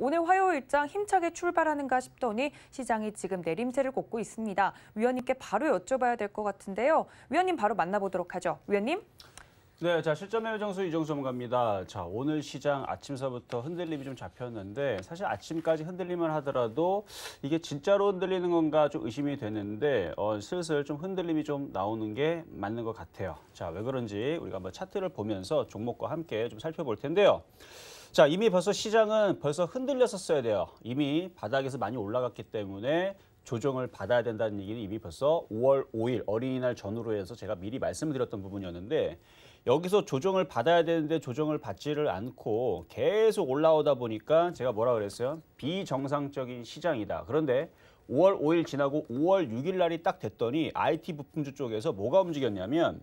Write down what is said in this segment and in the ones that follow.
오늘 화요일장 힘차게 출발하는가 싶더니 시장이 지금 내림세를 걷고 있습니다. 위원님께 바로 여쭤봐야 될 것 같은데요. 위원님 바로 만나보도록 하죠. 위원님. 네, 자 실전 매매 정수 이정 전입니다자 오늘 시장 아침서부터 흔들림이 좀 잡혔는데 사실 아침까지 흔들리만 하더라도 이게 진짜로 흔들리는 건가 좀 의심이 되는데 어, 슬슬 좀 흔들림이 좀 나오는 게 맞는 것 같아요. 자왜 그런지 우리가 한번 차트를 보면서 종목과 함께 좀 살펴볼 텐데요. 자, 이미 벌써 시장은 벌써 흔들렸었어야 돼요. 이미 바닥에서 많이 올라갔기 때문에 조정을 받아야 된다는 얘기는 이미 벌써 5월 5일 어린이날 전후로 해서 제가 미리 말씀드렸던 부분이었는데 여기서 조정을 받아야 되는데 조정을 받지를 않고 계속 올라오다 보니까 제가 뭐라 그랬어요? 비정상적인 시장이다. 그런데 5월 5일 지나고 5월 6일 날이 딱 됐더니 IT 부품주 쪽에서 뭐가 움직였냐면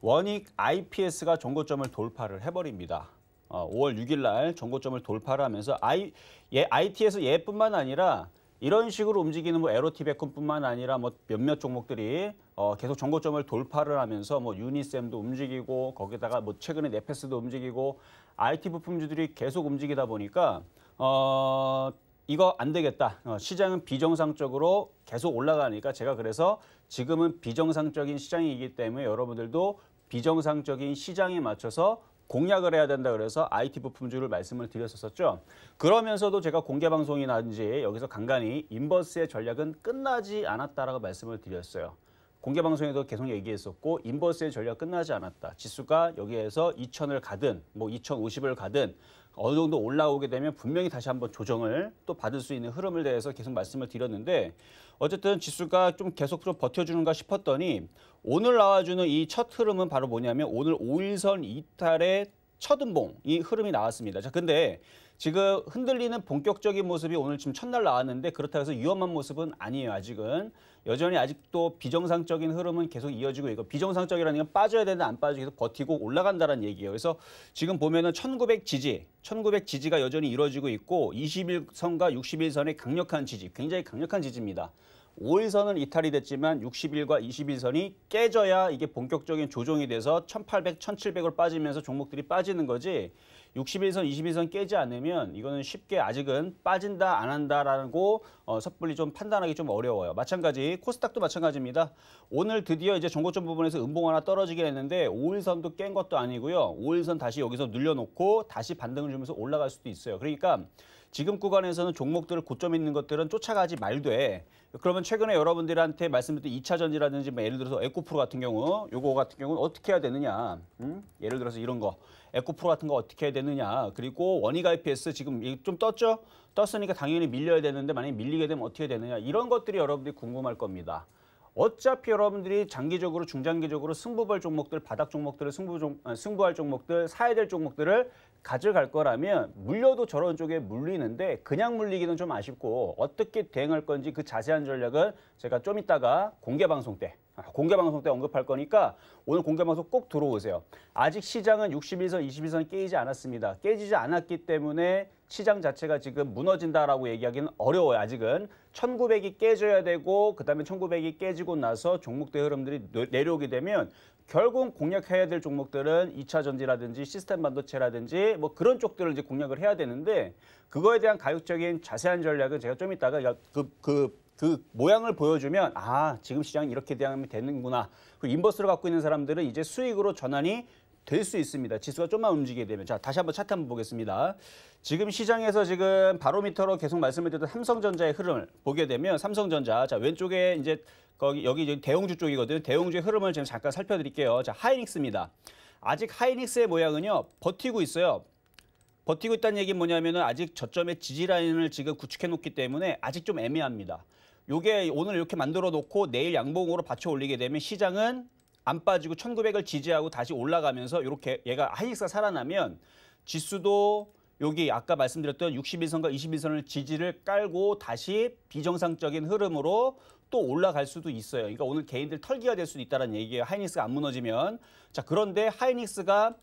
원익 IPS가 정고점을 돌파를 해버립니다. 5월 어, 6일 날 전고점을 돌파를 하면서 I, 예, IT에서 예뿐만 아니라 이런 식으로 움직이는 뭐 에로티베콘뿐만 아니라 뭐 몇몇 종목들이 어, 계속 전고점을 돌파를 하면서 뭐유니쌤도 움직이고 거기다가 뭐 최근에 네페스도 움직이고 IT 부품주들이 계속 움직이다 보니까 어, 이거 안 되겠다. 어, 시장은 비정상적으로 계속 올라가니까 제가 그래서 지금은 비정상적인 시장이기 때문에 여러분들도 비정상적인 시장에 맞춰서 공약을 해야 된다 그래서 IT 부품주를 말씀을 드렸었죠. 그러면서도 제가 공개 방송이나든지 여기서 간간히 인버스의 전략은 끝나지 않았다라고 말씀을 드렸어요. 공개 방송에도 계속 얘기했었고 인버스의 전략 끝나지 않았다. 지수가 여기에서 2천을 가든 뭐 2,050을 가든 어느 정도 올라오게 되면 분명히 다시 한번 조정을 또 받을 수 있는 흐름을 대해서 계속 말씀을 드렸는데 어쨌든 지수가 좀 계속 좀 버텨주는가 싶었더니 오늘 나와주는 이 첫 흐름은 바로 뭐냐면 오늘 5일선 이탈의 첫 음봉이 흐름이 나왔습니다. 자, 근데 지금 흔들리는 본격적인 모습이 오늘 지금 첫날 나왔는데 그렇다고 해서 위험한 모습은 아니에요. 아직은 여전히 아직도 비정상적인 흐름은 계속 이어지고 이거 비정상적이라는 건 빠져야 되는데 안 빠지고 계속 버티고 올라간다는 얘기예요. 그래서 지금 보면은 1900 지지, 1900 지지가 여전히 이루어지고 있고 21선과 61선의 강력한 지지, 굉장히 강력한 지지입니다. 5일선은 이탈이 됐지만 60일과 21선이 깨져야 이게 본격적인 조정이 돼서 1800, 1700을 빠지면서 종목들이 빠지는 거지 61선, 21선 깨지 않으면 이거는 쉽게 아직은 빠진다, 안 한다라고 어, 섣불리 좀 판단하기 좀 어려워요. 마찬가지 코스닥도 마찬가지입니다. 오늘 드디어 이제 정고점 부분에서 음봉 하나 떨어지게 했는데 5일선도 깬 것도 아니고요. 5일선 다시 여기서 눌려놓고 다시 반등을 주면서 올라갈 수도 있어요. 그러니까 지금 구간에서는 종목들을 고점 있는 것들은 쫓아가지 말되 그러면 최근에 여러분들한테 말씀드린 2차 전지라든지 뭐 예를 들어서 에코프로 같은 경우 요거 같은 경우는 어떻게 해야 되느냐 음? 예를 들어서 이런 거 에코프로 같은 거 어떻게 해야 되느냐 그리고 원익 IPS 지금 좀 떴죠? 떴으니까 당연히 밀려야 되는데 만약에 밀리게 되면 어떻게 되느냐 이런 것들이 여러분들이 궁금할 겁니다. 어차피 여러분들이 장기적으로 중장기적으로 승부발 종목들 바닥 종목들을 승부 종, 아, 승부할 종목들 사야 될 종목들을 가져갈 거라면 물려도 저런 쪽에 물리는데 그냥 물리기는 좀 아쉽고 어떻게 대응할 건지 그 자세한 전략은 제가 좀 이따가 공개 방송 때 아, 공개 방송 때 언급할 거니까 오늘 공개 방송 꼭 들어오세요. 아직 시장은 6 1선2 0선 깨지지 않았습니다. 깨지지 않았기 때문에 시장 자체가 지금 무너진다라고 얘기하기는 어려워요. 아직은 1900이 깨져야 되고 그다음에 1900이 깨지고 나서 종목대 흐름들이 내려오게 되면 결국 공략해야 될 종목들은 2차 전지라든지 시스템 반도체라든지 뭐 그런 쪽들을 이제 공략을 해야 되는데 그거에 대한 가격적인 자세한 전략은 제가 좀 이따가 그, 그, 그 모양을 보여주면 아 지금 시장이 이렇게 대응면 되는구나. 그 인버스를 갖고 있는 사람들은 이제 수익으로 전환이 될수 있습니다. 지수가 좀만 움직이게 되면. 자, 다시 한번 차트 한번 보겠습니다. 지금 시장에서 지금 바로미터로 계속 말씀을 드렸던 삼성전자의 흐름을 보게 되면 삼성전자 자, 왼쪽에 이제 거기 여기 이제 대형주 쪽이거든요. 대형주의 흐름을 지금 잠깐 살펴드릴게요. 자, 하이닉스입니다. 아직 하이닉스의 모양은요. 버티고 있어요. 버티고 있다는 얘기는 뭐냐면은 아직 저점의 지지라인을 지금 구축해 놓기 때문에 아직 좀 애매합니다. 요게 오늘 이렇게 만들어 놓고 내일 양봉으로 받쳐 올리게 되면 시장은 안 빠지고 1900을 지지하고 다시 올라가면서 이렇게 얘가 하이닉스가 살아나면 지수도 여기 아까 말씀드렸던 60일선과 20일선을 지지를 깔고 다시 비정상적인 흐름으로 또 올라갈 수도 있어요. 그러니까 오늘 개인들 털기가 될 수도 있다는 얘기예요. 하이닉스가 안 무너지면. 자 그런데 하이닉스가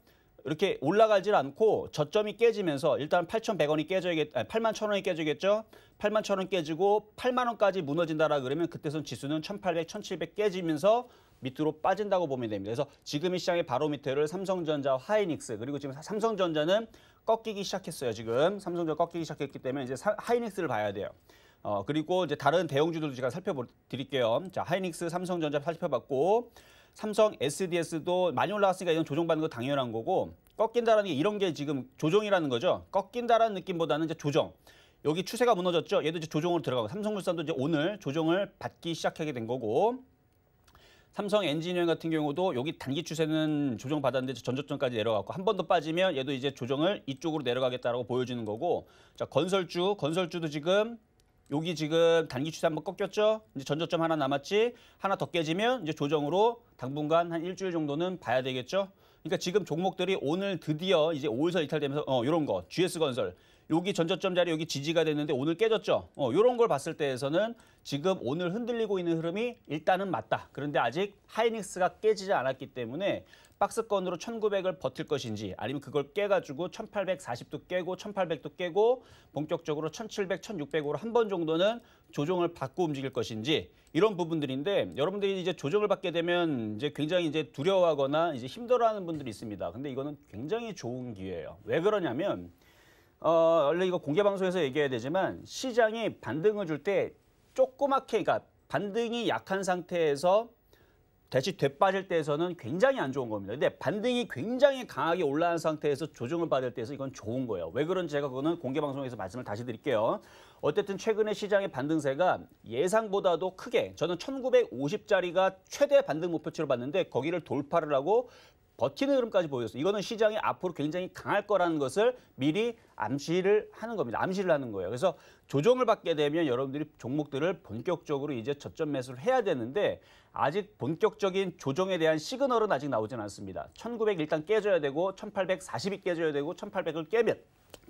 이렇게 올라가질 않고 저점이 깨지면서 일단 8,100원이 깨져야겠, 아니, 8만 1,000원이 깨지겠죠? 8만 1,000원 깨지고 8만 원까지 무너진다라 그러면 그때선 지수는 1,800, 1,700 깨지면서 밑으로 빠진다고 보면 됩니다. 그래서 지금 이 시장의 바로미터를 삼성전자, 하이닉스 그리고 지금 삼성전자는 꺾이기 시작했어요. 지금 삼성전자 꺾이기 시작했기 때문에 이제 하이닉스를 봐야 돼요. 어 그리고 이제 다른 대형주들도 제가 살펴드릴게요. 자 하이닉스, 삼성전자 살펴봤고 삼성 SDS도 많이 올라왔으니까 이건 조정받는 거 당연한 거고 꺾인다라는 게 이런 게 지금 조정이라는 거죠. 꺾인다라는 느낌보다는 이제 조정. 여기 추세가 무너졌죠. 얘도 이제 조정으로 들어가고 삼성물산도 이제 오늘 조정을 받기 시작하게 된 거고 삼성 엔지니어 같은 경우도 여기 단기 추세는 조정 받았는데 전저점까지 내려갔고 한 번 더 빠지면 얘도 이제 조정을 이쪽으로 내려가겠다라고 보여지는 거고 자 건설주 건설주도 지금 여기 지금 단기 추세 한번 꺾였죠 이제 전저점 하나 남았지 하나 더 깨지면 이제 조정으로 당분간 한 일주일 정도는 봐야 되겠죠 그러니까 지금 종목들이 오늘 드디어 이제 5일선 이탈되면서 어 이런 거 GS 건설 여기 전저점 자리 여기 지지가 됐는데 오늘 깨졌죠. 어, 이런 걸 봤을 때에서는 지금 오늘 흔들리고 있는 흐름이 일단은 맞다. 그런데 아직 하이닉스가 깨지지 않았기 때문에 박스권으로 1900을 버틸 것인지 아니면 그걸 깨가지고 1840도 깨고 1800도 깨고 본격적으로 1700, 1600으로 한 번 정도는 조정을 받고 움직일 것인지 이런 부분들인데 여러분들이 이제 조정을 받게 되면 이제 굉장히 이제 두려워하거나 이제 힘들어하는 분들이 있습니다. 근데 이거는 굉장히 좋은 기회예요. 왜 그러냐면 어, 원래 이거 공개 방송에서 얘기해야 되지만 시장이 반등을 줄 때 조그맣게 그러니까 반등이 약한 상태에서 대체 되빠질 때에서는 굉장히 안 좋은 겁니다. 근데 반등이 굉장히 강하게 올라간 상태에서 조정을 받을 때에서 이건 좋은 거예요. 왜 그런지 제가 그거는 공개 방송에서 말씀을 다시 드릴게요. 어쨌든 최근에 시장의 반등세가 예상보다도 크게 저는 1950짜리가 최대 반등 목표치로 봤는데 거기를 돌파를 하고 버티는 흐름까지 보여서 이거는 시장이 앞으로 굉장히 강할 거라는 것을 미리 암시를 하는 겁니다. 암시를 하는 거예요. 그래서 조정을 받게 되면 여러분들이 종목들을 본격적으로 이제 저점 매수를 해야 되는데 아직 본격적인 조정에 대한 시그널은 아직 나오진 않습니다. 1900 일단 깨져야 되고 1840이 깨져야 되고 1800을 깨면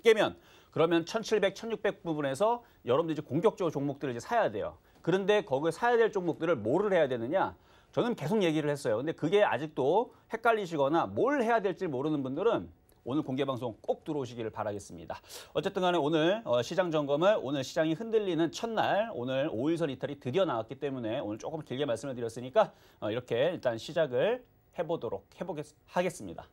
깨면 그러면 1700, 1600 부분에서 여러분들이 이제 공격적으로 종목들을 이제 사야 돼요. 그런데 거기에 사야 될 종목들을 뭐를 해야 되느냐? 저는 계속 얘기를 했어요. 근데 그게 아직도 헷갈리시거나 뭘 해야 될지 모르는 분들은 오늘 공개 방송 꼭 들어오시기를 바라겠습니다. 어쨌든 간에 오늘 어, 시장 점검을 오늘 시장이 흔들리는 첫날 오늘 5일선 이탈이 드디어 나왔기 때문에 오늘 조금 길게 말씀을 드렸으니까 어, 이렇게 일단 시작을 해보도록 해보겠 하겠습니다.